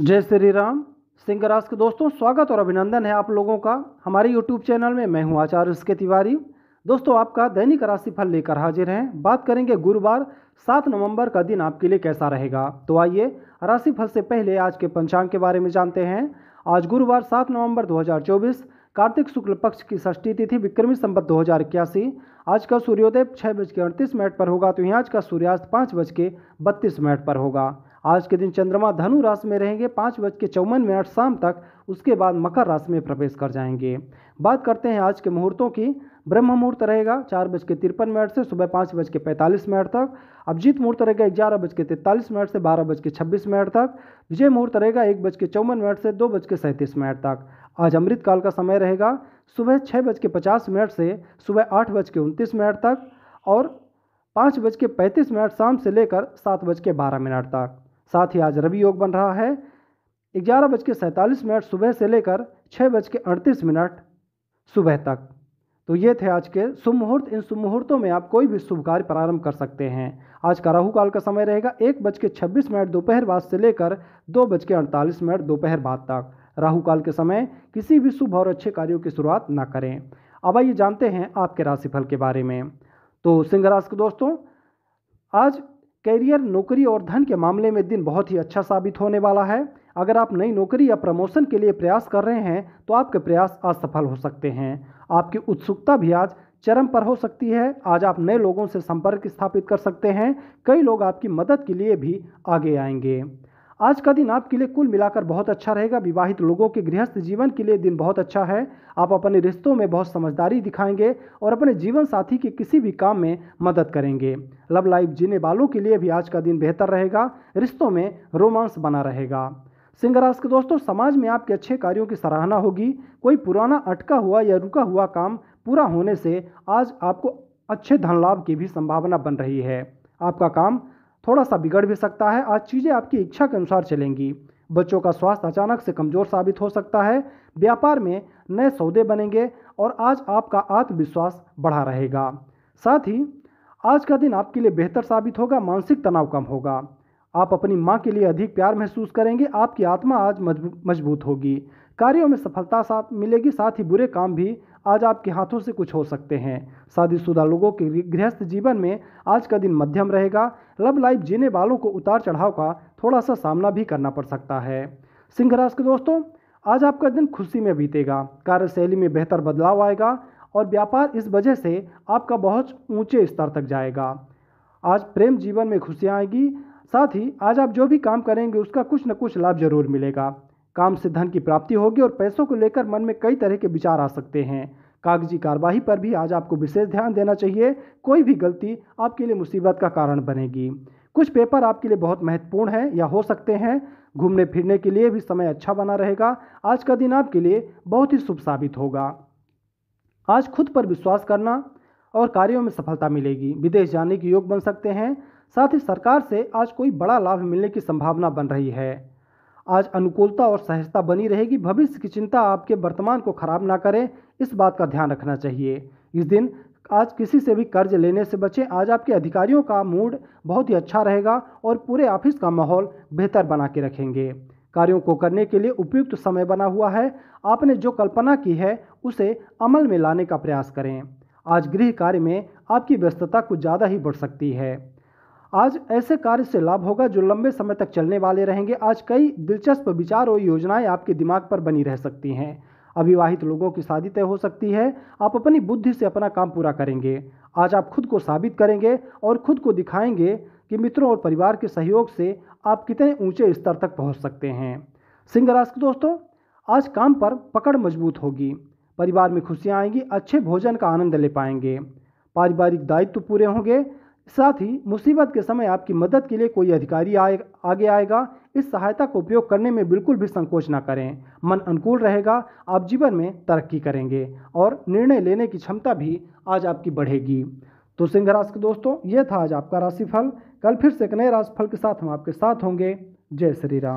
जय श्री राम सिंह राज के दोस्तों स्वागत और अभिनंदन है आप लोगों का हमारे यूट्यूब चैनल में मैं हूं आचार्य उसके तिवारी दोस्तों आपका दैनिक राशिफल लेकर हाजिर हैं बात करेंगे गुरुवार सात नवंबर का दिन आपके लिए कैसा रहेगा तो आइए राशिफल से पहले आज के पंचांग के बारे में जानते हैं आज गुरुवार सात नवम्बर दो कार्तिक शुक्ल पक्ष की षष्ठी तिथि विक्रमी संबत दो हज़ार इक्यासी आज का सूर्योदय छः बज के अड़तीस मिनट पर होगा तो यहाँ आज का सूर्यास्त पाँच बज के बत्तीस मिनट पर होगा आज के दिन चंद्रमा धनु राशि में रहेंगे पाँच बज के चौवन मिनट शाम तक उसके बाद मकर राशि में प्रवेश कर जाएंगे बात करते हैं आज के मुहूर्तों की ब्रह्म मुहूर्त रहेगा चार बज के तिरपन मिनट से सुबह पाँच बज के पैंतालीस मिनट तक अभिजीत मुहूर्त रहेगा ग्यारह बज के तैंतालीस मिनट से बारह बज के छब्बीस मिनट तक विजय मुहूर्त रहेगा एक बज के चौवन मिनट से दो बज के सैंतीस मिनट तक आज अमृतकाल का समय रहेगा सुबह छः बज के पचास मिनट से सुबह आठ बज के उनतीस मिनट तक और पाँच बज के पैंतीस मिनट शाम से लेकर सात बज के बारह मिनट तक साथ ही आज रवि योग बन रहा है ग्यारह बज के सैंतालीस मिनट सुबह से लेकर छः बज के अड़तीस मिनट सुबह तक तो ये थे आज के शुभ मुहूर्त इन शुभ मुहूर्तों में आप कोई भी शुभ कार्य प्रारंभ कर सकते हैं आज का राहु काल का समय रहेगा एक बज के छब्बीस मिनट दोपहर बाद से लेकर दो बज के अड़तालीस मिनट दोपहर बाद तक राहु काल के समय किसी भी शुभ और अच्छे कार्यों की शुरुआत ना करें अब आइए जानते हैं आपके राशिफल के बारे में तो सिंह राशि के दोस्तों आज कैरियर नौकरी और धन के मामले में दिन बहुत ही अच्छा साबित होने वाला है अगर आप नई नौकरी या प्रमोशन के लिए प्रयास कर रहे हैं तो आपके प्रयास असफल हो सकते हैं आपकी उत्सुकता भी आज चरम पर हो सकती है आज आप नए लोगों से संपर्क स्थापित कर सकते हैं कई लोग आपकी मदद के लिए भी आगे आएंगे आज का दिन आपके लिए कुल मिलाकर बहुत अच्छा रहेगा विवाहित लोगों के गृहस्थ जीवन के लिए दिन बहुत अच्छा है आप अपने रिश्तों में बहुत समझदारी दिखाएंगे और अपने जीवन साथी के किसी भी काम में मदद करेंगे लव लाइफ जीने वालों के लिए भी आज का दिन बेहतर रहेगा रिश्तों में रोमांस बना रहेगा सिंह राशि के दोस्तों समाज में आपके अच्छे कार्यों की सराहना होगी कोई पुराना अटका हुआ या रुका हुआ काम पूरा होने से आज आपको अच्छे धन लाभ की भी संभावना बन रही है आपका काम थोड़ा सा बिगड़ भी सकता है आज चीज़ें आपकी इच्छा के अनुसार चलेंगी बच्चों का स्वास्थ्य अचानक से कमजोर साबित हो सकता है व्यापार में नए सौदे बनेंगे और आज आपका आत्मविश्वास बढ़ा रहेगा साथ ही आज का दिन आपके लिए बेहतर साबित होगा मानसिक तनाव कम होगा आप अपनी माँ के लिए अधिक प्यार महसूस करेंगे आपकी आत्मा आज मजबूत होगी कार्यों में सफलता साथ मिलेगी साथ ही बुरे काम भी आज आपके हाथों से कुछ हो सकते हैं शादीशुदा लोगों के गृहस्थ जीवन में आज का दिन मध्यम रहेगा लव लाइफ जीने वालों को उतार चढ़ाव का थोड़ा सा सामना भी करना पड़ सकता है सिंह राशि के दोस्तों आज आपका दिन खुशी में बीतेगा कार्यशैली में बेहतर बदलाव आएगा और व्यापार इस वजह से आपका बहुत ऊंचे स्तर तक जाएगा आज प्रेम जीवन में खुशियाँ आएगी साथ ही आज आप जो भी काम करेंगे उसका कुछ न कुछ लाभ जरूर मिलेगा काम से धन की प्राप्ति होगी और पैसों को लेकर मन में कई तरह के विचार आ सकते हैं कागजी कार्यवाही पर भी आज आपको विशेष ध्यान देना चाहिए कोई भी गलती आपके लिए मुसीबत का कारण बनेगी कुछ पेपर आपके लिए बहुत महत्वपूर्ण हैं या हो सकते हैं घूमने फिरने के लिए भी समय अच्छा बना रहेगा आज का दिन आपके लिए बहुत ही शुभ साबित होगा आज खुद पर विश्वास करना और कार्यों में सफलता मिलेगी विदेश जाने के योग बन सकते हैं साथ ही सरकार से आज कोई बड़ा लाभ मिलने की संभावना बन रही है आज अनुकूलता और सहजता बनी रहेगी भविष्य की चिंता आपके वर्तमान को खराब ना करें इस बात का ध्यान रखना चाहिए इस दिन आज किसी से भी कर्ज लेने से बचें आज आपके अधिकारियों का मूड बहुत ही अच्छा रहेगा और पूरे ऑफिस का माहौल बेहतर बना के रखेंगे कार्यों को करने के लिए उपयुक्त समय बना हुआ है आपने जो कल्पना की है उसे अमल में लाने का प्रयास करें आज गृह कार्य में आपकी व्यस्तता कुछ ज़्यादा ही बढ़ सकती है आज ऐसे कार्य से लाभ होगा जो लंबे समय तक चलने वाले रहेंगे आज कई दिलचस्प विचार और योजनाएं आपके दिमाग पर बनी रह सकती हैं अविवाहित लोगों की शादी तय हो सकती है आप अपनी बुद्धि से अपना काम पूरा करेंगे आज आप खुद को साबित करेंगे और खुद को दिखाएंगे कि मित्रों और परिवार के सहयोग से आप कितने ऊंचे स्तर तक पहुंच सकते हैं सिंह राशि दोस्तों आज काम पर पकड़ मजबूत होगी परिवार में खुशियाँ आएंगी अच्छे भोजन का आनंद ले पाएंगे पारिवारिक दायित्व पूरे होंगे साथ ही मुसीबत के समय आपकी मदद के लिए कोई अधिकारी आए आगे आएगा इस सहायता का उपयोग करने में बिल्कुल भी संकोच ना करें मन अनुकूल रहेगा आप जीवन में तरक्की करेंगे और निर्णय लेने की क्षमता भी आज आपकी बढ़ेगी तो सिंह राशि के दोस्तों ये था आज आपका राशिफल कल फिर से एक नए राशिफल के साथ हम आपके साथ होंगे जय श्री राम